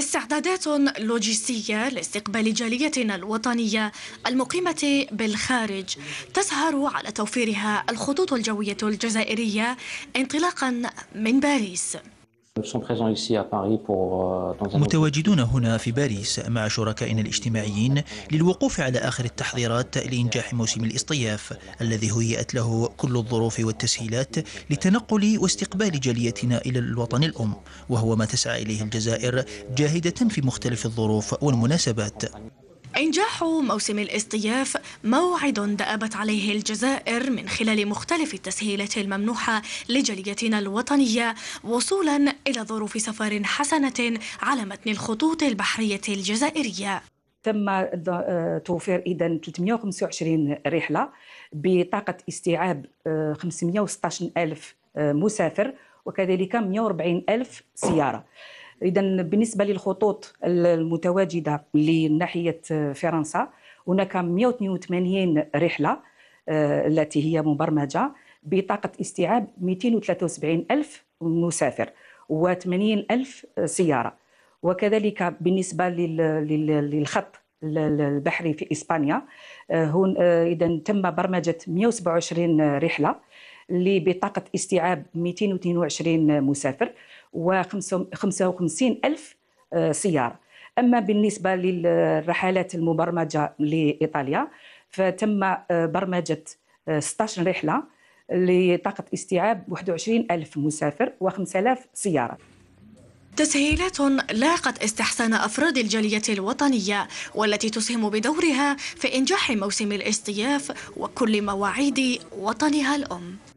استعدادات لوجستية لاستقبال جاليتنا الوطنية المقيمة بالخارج تسهر على توفيرها الخطوط الجوية الجزائرية انطلاقا من باريس Euh, متواجدون هنا في باريس مع شركائنا الاجتماعيين للوقوف على آخر التحضيرات لإنجاح موسم الاصطياف الذي هيئت له كل الظروف والتسهيلات لتنقل واستقبال جاليتنا إلى الوطن الأم وهو ما تسعى إليه الجزائر جاهدة في مختلف الظروف والمناسبات إنجاح موسم الاصطياف موعد دأبت عليه الجزائر من خلال مختلف التسهيلات الممنوحة لجاليتنا الوطنية وصولا إلى ظروف سفر حسنة على متن الخطوط البحرية الجزائرية تم آه، توفير اذا 325 رحله بطاقه استيعاب 516 آه، الف آه، مسافر وكذلك 140 الف سياره اذا بالنسبه للخطوط المتواجده لناحيه فرنسا هناك 182 رحله آه، التي هي مبرمجه بطاقه استيعاب 273 الف مسافر و80 الف سياره وكذلك بالنسبه للخط البحري في اسبانيا هون آه، اذا آه، تم برمجه 127 رحله لبطاقه استيعاب 222 مسافر و55 الف آه، سياره اما بالنسبه للرحلات المبرمجه لايطاليا فتم آه، برمجه 16 آه، رحله لطاقه استيعاب 21 الف مسافر و5000 سياره تسهيلات لاقت استحسان أفراد الجالية الوطنية والتي تسهم بدورها في إنجاح موسم الاصطياف وكل مواعيد وطنها الأم